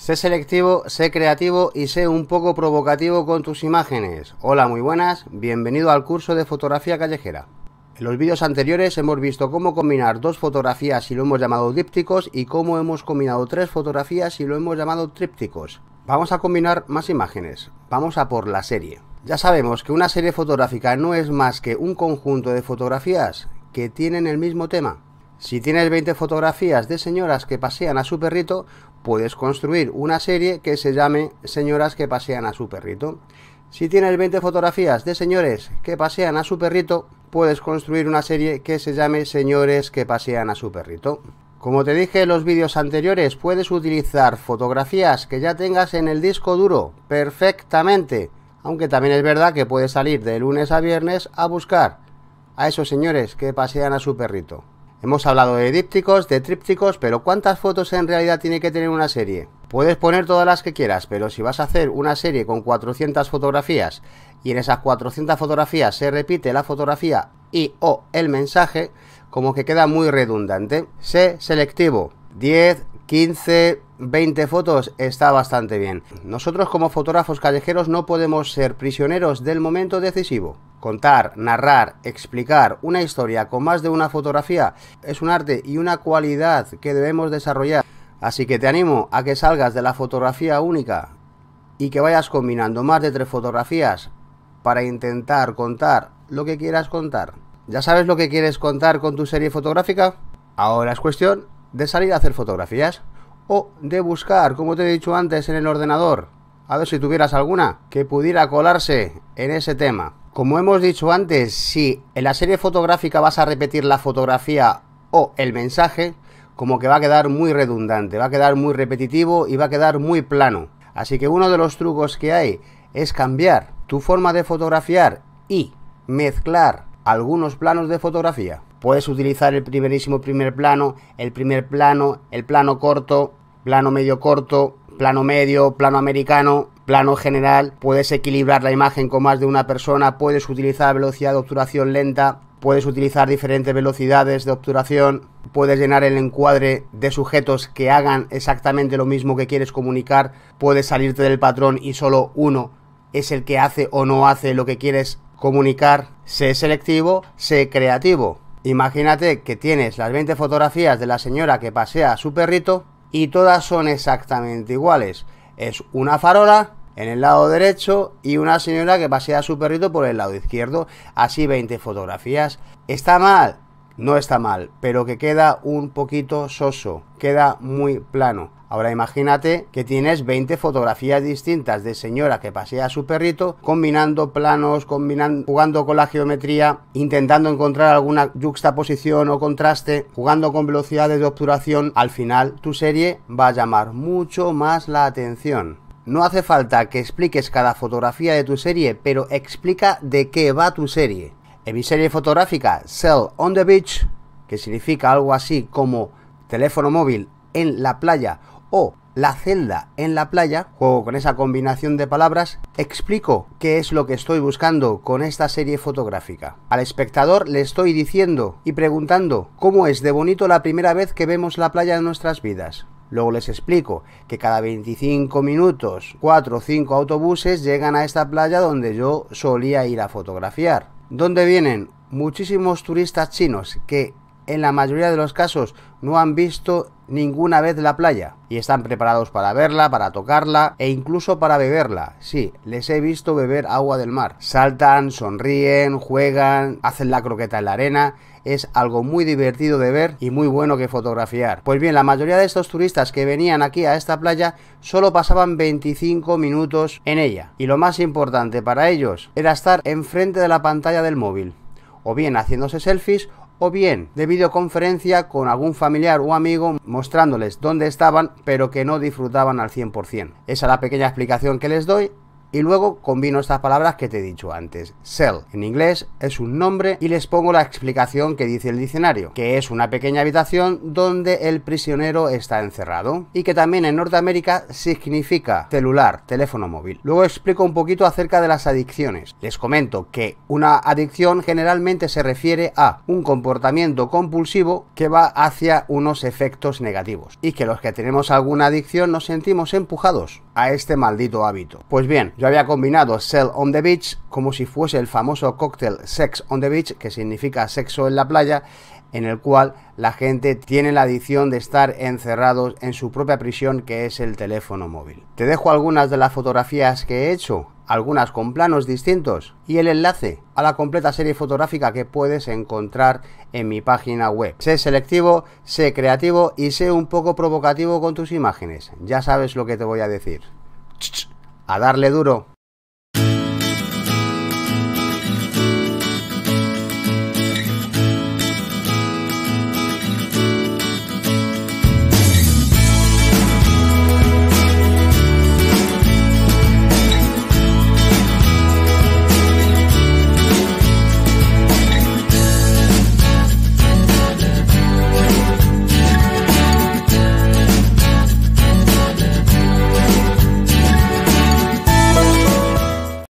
Sé selectivo, sé creativo y sé un poco provocativo con tus imágenes. Hola, muy buenas, bienvenido al curso de fotografía callejera. En los vídeos anteriores hemos visto cómo combinar dos fotografías y lo hemos llamado dípticos y cómo hemos combinado tres fotografías y lo hemos llamado trípticos. Vamos a combinar más imágenes, vamos a por la serie. Ya sabemos que una serie fotográfica no es más que un conjunto de fotografías que tienen el mismo tema. Si tienes 20 fotografías de señoras que pasean a su perrito, puedes construir una serie que se llame Señoras que pasean a su perrito. Si tienes 20 fotografías de señores que pasean a su perrito, puedes construir una serie que se llame Señores que pasean a su perrito. Como te dije en los vídeos anteriores, puedes utilizar fotografías que ya tengas en el disco duro perfectamente, aunque también es verdad que puedes salir de lunes a viernes a buscar a esos señores que pasean a su perrito. Hemos hablado de dípticos, de trípticos, pero ¿cuántas fotos en realidad tiene que tener una serie? Puedes poner todas las que quieras, pero si vas a hacer una serie con 400 fotografías y en esas 400 fotografías se repite la fotografía y o el mensaje, como que queda muy redundante. Sé selectivo. 10, 15, 20 fotos está bastante bien. Nosotros como fotógrafos callejeros no podemos ser prisioneros del momento decisivo. Contar, narrar, explicar una historia con más de una fotografía es un arte y una cualidad que debemos desarrollar. Así que te animo a que salgas de la fotografía única y que vayas combinando más de tres fotografías para intentar contar lo que quieras contar. ¿Ya sabes lo que quieres contar con tu serie fotográfica? Ahora es cuestión de salir a hacer fotografías o de buscar, como te he dicho antes, en el ordenador, a ver si tuvieras alguna que pudiera colarse en ese tema. Como hemos dicho antes, si en la serie fotográfica vas a repetir la fotografía o el mensaje, como que va a quedar muy redundante, va a quedar muy repetitivo y va a quedar muy plano. Así que uno de los trucos que hay es cambiar tu forma de fotografiar y mezclar algunos planos de fotografía. Puedes utilizar el primerísimo primer plano, el primer plano, el plano corto, plano medio corto, plano medio, plano americano, plano general, puedes equilibrar la imagen con más de una persona, puedes utilizar velocidad de obturación lenta, puedes utilizar diferentes velocidades de obturación, puedes llenar el encuadre de sujetos que hagan exactamente lo mismo que quieres comunicar, puedes salirte del patrón y solo uno es el que hace o no hace lo que quieres comunicar. Sé selectivo, sé creativo. Imagínate que tienes las 20 fotografías de la señora que pasea a su perrito y todas son exactamente iguales. Es una farola en el lado derecho y una señora que pasea a su perrito por el lado izquierdo. Así 20 fotografías. ¿Está mal? no está mal, pero que queda un poquito soso, queda muy plano. Ahora imagínate que tienes 20 fotografías distintas de señora que pasea a su perrito, combinando planos, combinando, jugando con la geometría, intentando encontrar alguna juxtaposición o contraste, jugando con velocidades de obturación. Al final, tu serie va a llamar mucho más la atención. No hace falta que expliques cada fotografía de tu serie, pero explica de qué va tu serie. En mi serie fotográfica Cell on the Beach, que significa algo así como teléfono móvil en la playa o la celda en la playa, juego con esa combinación de palabras, explico qué es lo que estoy buscando con esta serie fotográfica. Al espectador le estoy diciendo y preguntando cómo es de bonito la primera vez que vemos la playa en nuestras vidas. Luego les explico que cada 25 minutos 4 o 5 autobuses llegan a esta playa donde yo solía ir a fotografiar. Donde vienen muchísimos turistas chinos que en la mayoría de los casos no han visto ninguna vez la playa y están preparados para verla, para tocarla e incluso para beberla. Sí, les he visto beber agua del mar. Saltan, sonríen, juegan, hacen la croqueta en la arena es algo muy divertido de ver y muy bueno que fotografiar. Pues bien, la mayoría de estos turistas que venían aquí a esta playa solo pasaban 25 minutos en ella. Y lo más importante para ellos era estar enfrente de la pantalla del móvil, o bien haciéndose selfies o bien de videoconferencia con algún familiar o amigo mostrándoles dónde estaban pero que no disfrutaban al 100%. Esa es la pequeña explicación que les doy y luego combino estas palabras que te he dicho antes. Cell en inglés es un nombre y les pongo la explicación que dice el diccionario, que es una pequeña habitación donde el prisionero está encerrado y que también en Norteamérica significa celular, teléfono móvil. Luego explico un poquito acerca de las adicciones. Les comento que una adicción generalmente se refiere a un comportamiento compulsivo que va hacia unos efectos negativos y que los que tenemos alguna adicción nos sentimos empujados a este maldito hábito. Pues bien, yo había combinado Cell on the Beach como si fuese el famoso cóctel Sex on the Beach, que significa sexo en la playa, en el cual la gente tiene la adicción de estar encerrados en su propia prisión que es el teléfono móvil. Te dejo algunas de las fotografías que he hecho, algunas con planos distintos y el enlace a la completa serie fotográfica que puedes encontrar en mi página web. Sé selectivo, sé creativo y sé un poco provocativo con tus imágenes. Ya sabes lo que te voy a decir a darle duro.